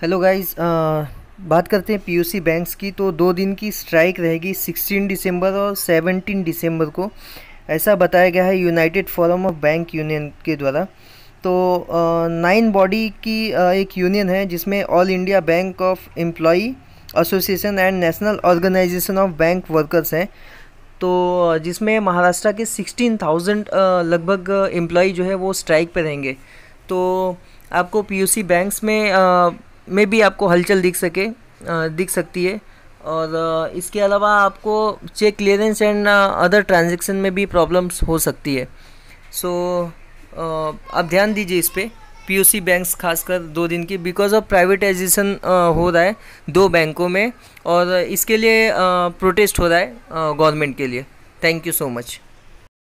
hello guys uh, बात करते हैं पीयूसी बैंक्स की तो दो दिन की स्ट्राइक रहेगी 16 दिसंबर और 17 दिसंबर को ऐसा बताया गया है united forum of bank union के द्वारा तो नाइन uh, बॉडी की आ, uh, एक यूनियन है जिसमें all India bank of employees association and national organisation of bank workers हैं तो जिसमें महाराष्ट्र के 16,000 लगभग एम्प्लॉ जो है वो स्ट्राइक पे रहेंगे तो आपको पीयूसी बैंक्स में में भी आपको हलचल दिख सके दिख सकती है और इसके अलावा आपको cheque clearance and other transaction में भी प्रॉब्लम्स हो सकती है सो so, आप ध्यान दीजिए इस पर पी बैंक्स खासकर दो दिन की बिकॉज ऑफ प्राइवेटाइजेशन हो रहा है दो बैंकों में और इसके लिए प्रोटेस्ट हो रहा है गवर्नमेंट के लिए थैंक यू सो मच